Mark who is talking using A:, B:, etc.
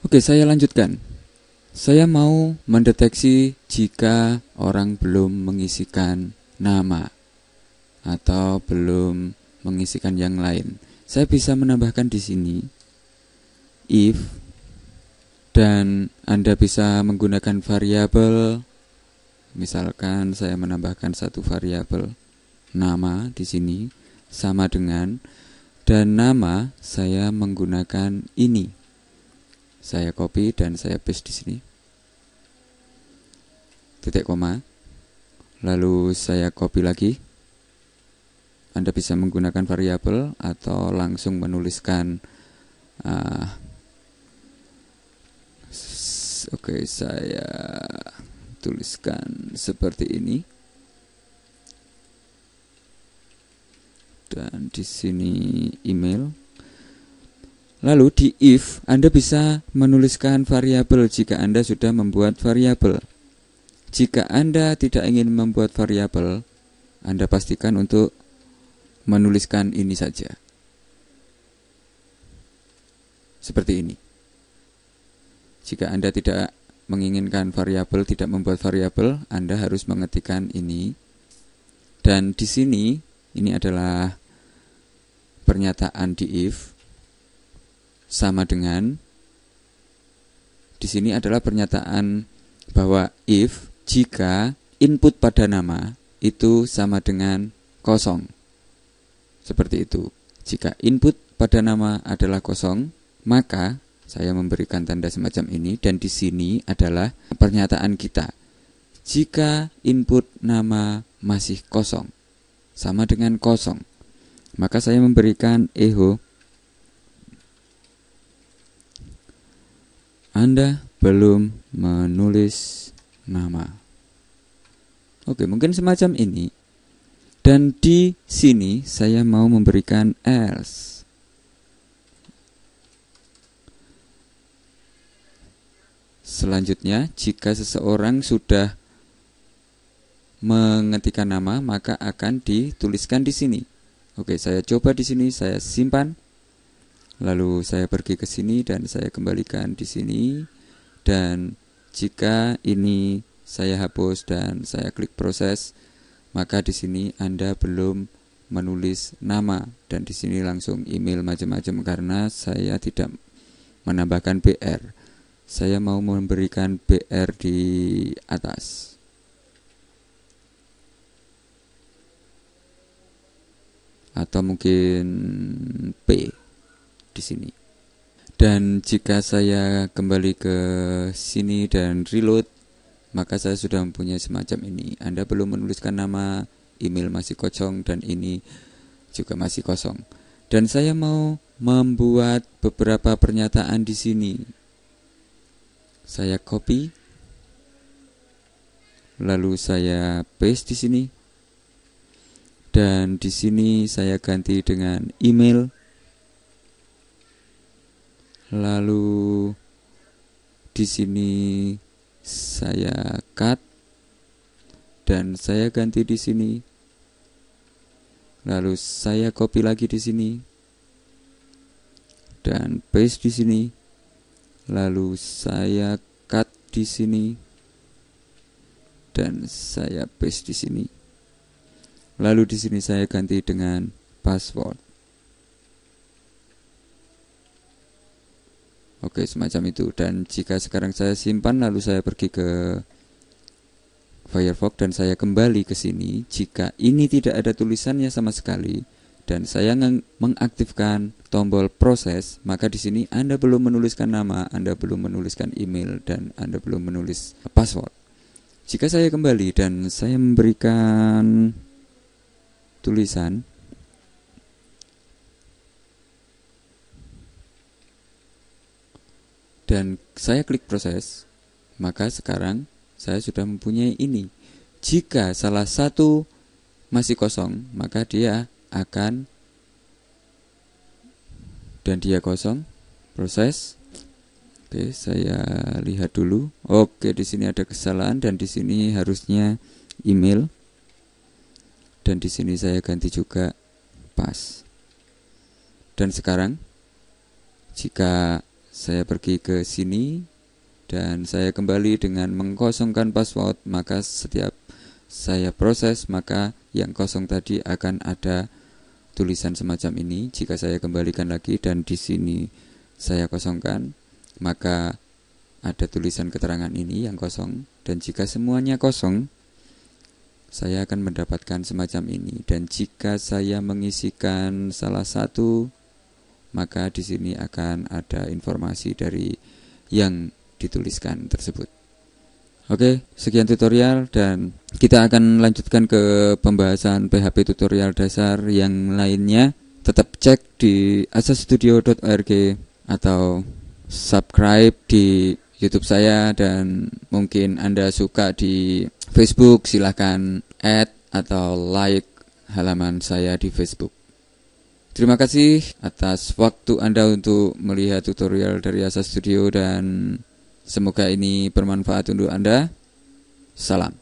A: Oke, saya lanjutkan. Saya mau mendeteksi jika orang belum mengisikan nama atau belum mengisikan yang lain. Saya bisa menambahkan di sini if dan Anda bisa menggunakan variabel misalkan saya menambahkan satu variabel nama di sini sama dengan dan nama saya menggunakan ini. Saya copy dan saya paste di sini. Titik koma. Lalu saya copy lagi. Anda bisa menggunakan variabel atau langsung menuliskan uh, Oke, okay, saya tuliskan seperti ini. dan di sini email. Lalu di if Anda bisa menuliskan variabel jika Anda sudah membuat variabel. Jika Anda tidak ingin membuat variabel, Anda pastikan untuk menuliskan ini saja. Seperti ini. Jika Anda tidak menginginkan variabel, tidak membuat variabel, Anda harus mengetikkan ini. Dan di sini ini adalah pernyataan di if sama dengan di sini adalah pernyataan bahwa if jika input pada nama itu sama dengan kosong. Seperti itu. Jika input pada nama adalah kosong, maka saya memberikan tanda semacam ini dan di sini adalah pernyataan kita. Jika input nama masih kosong sama dengan kosong, maka saya memberikan Eho Anda belum menulis nama. Oke, mungkin semacam ini. Dan di sini saya mau memberikan else. Selanjutnya, jika seseorang sudah mengetikkan nama, maka akan dituliskan di sini. Oke, saya coba di sini, saya simpan. Lalu saya pergi ke sini dan saya kembalikan di sini. Dan jika ini saya hapus dan saya klik proses, maka di sini Anda belum menulis nama dan di sini langsung email macam-macam karena saya tidak menambahkan BR. Saya mau memberikan BR di atas. atau mungkin P di sini. Dan jika saya kembali ke sini dan reload, maka saya sudah mempunyai semacam ini. Anda belum menuliskan nama, email masih kosong, dan ini juga masih kosong. Dan saya mau membuat beberapa pernyataan di sini. Saya copy, lalu saya paste di sini dan di sini saya ganti dengan email lalu di sini saya cut dan saya ganti di sini lalu saya copy lagi di sini dan paste di sini lalu saya cut di sini dan saya paste di sini Lalu di sini saya ganti dengan password. Oke, semacam itu. Dan jika sekarang saya simpan lalu saya pergi ke Firefox dan saya kembali ke sini, jika ini tidak ada tulisannya sama sekali dan saya mengaktifkan tombol proses, maka di sini Anda belum menuliskan nama, Anda belum menuliskan email dan Anda belum menulis password. Jika saya kembali dan saya memberikan tulisan dan saya klik proses, maka sekarang saya sudah mempunyai ini. Jika salah satu masih kosong, maka dia akan dan dia kosong. Proses. Oke, saya lihat dulu. Oke, di sini ada kesalahan dan di sini harusnya email dan di sini saya ganti juga pas. Dan sekarang jika saya pergi ke sini dan saya kembali dengan mengkosongkan password, maka setiap saya proses maka yang kosong tadi akan ada tulisan semacam ini. Jika saya kembalikan lagi dan di sini saya kosongkan, maka ada tulisan keterangan ini yang kosong dan jika semuanya kosong saya akan mendapatkan semacam ini. Dan jika saya mengisikan salah satu, maka di sini akan ada informasi dari yang dituliskan tersebut. Oke, sekian tutorial dan kita akan lanjutkan ke pembahasan PHP tutorial dasar yang lainnya. Tetap cek di asastudio.org atau subscribe di YouTube saya dan mungkin Anda suka di Facebook silahkan add atau like halaman saya di Facebook. Terima kasih atas waktu Anda untuk melihat tutorial dari Asa Studio dan semoga ini bermanfaat untuk Anda. Salam.